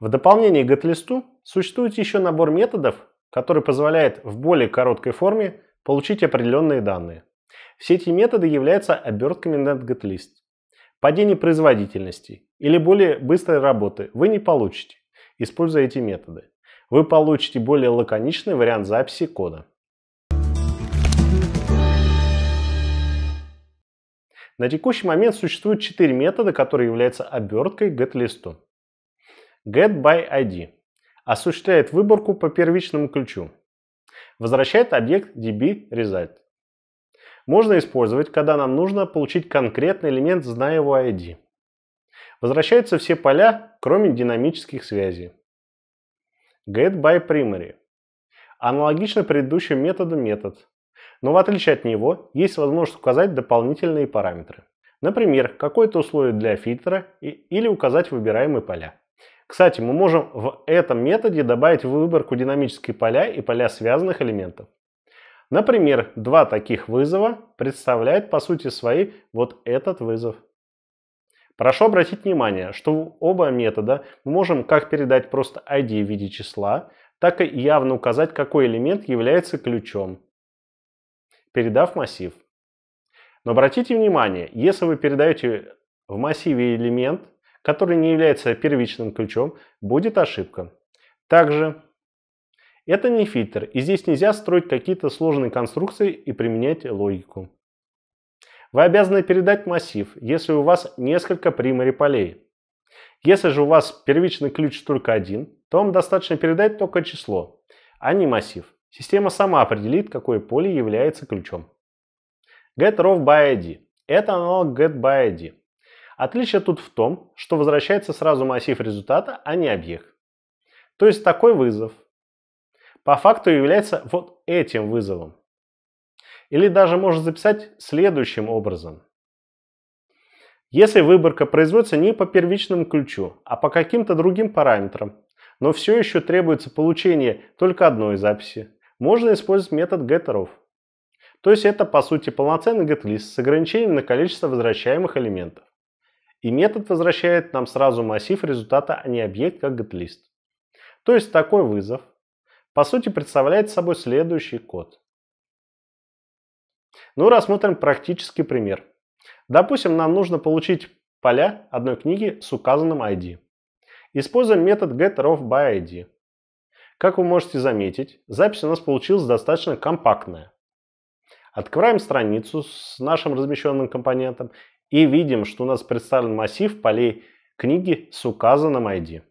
В дополнение к GetList существует еще набор методов, который позволяет в более короткой форме получить определенные данные. Все эти методы являются обертками NetGetList. Падение производительности или более быстрой работы вы не получите, используя эти методы. Вы получите более лаконичный вариант записи кода. На текущий момент существует 4 метода, которые являются оберткой к GetList get by ID, осуществляет выборку по первичному ключу, возвращает объект db_result. Можно использовать, когда нам нужно получить конкретный элемент, зная его ID. Возвращаются все поля, кроме динамических связей. Get by primary. Аналогично предыдущему методу метод. Но в отличие от него, есть возможность указать дополнительные параметры. Например, какое-то условие для фильтра или указать выбираемые поля. Кстати, мы можем в этом методе добавить в выборку динамические поля и поля связанных элементов. Например, два таких вызова представляют по сути своей вот этот вызов. Прошу обратить внимание, что оба метода мы можем как передать просто ID в виде числа, так и явно указать, какой элемент является ключом, передав массив. Но обратите внимание, если вы передаете в массиве элемент, который не является первичным ключом, будет ошибка. Также это не фильтр, и здесь нельзя строить какие-то сложные конструкции и применять логику. Вы обязаны передать массив, если у вас несколько примари полей. Если же у вас первичный ключ только один, то вам достаточно передать только число, а не массив. Система сама определит, какое поле является ключом. GetRowById — это аналог GetById. Отличие тут в том, что возвращается сразу массив результата, а не объект. То есть такой вызов по факту является вот этим вызовом. Или даже можно записать следующим образом. Если выборка производится не по первичному ключу, а по каким-то другим параметрам, но все еще требуется получение только одной записи, можно использовать метод getRow. То есть это по сути полноценный getlist с ограничением на количество возвращаемых элементов. И метод возвращает нам сразу массив результата, а не объект как get-лист. То есть такой вызов, по сути, представляет собой следующий код. Ну, рассмотрим практический пример. Допустим, нам нужно получить поля одной книги с указанным ID. Используем метод getRowById. Как вы можете заметить, запись у нас получилась достаточно компактная. Открываем страницу с нашим размещенным компонентом и видим, что у нас представлен массив полей книги с указанным ID.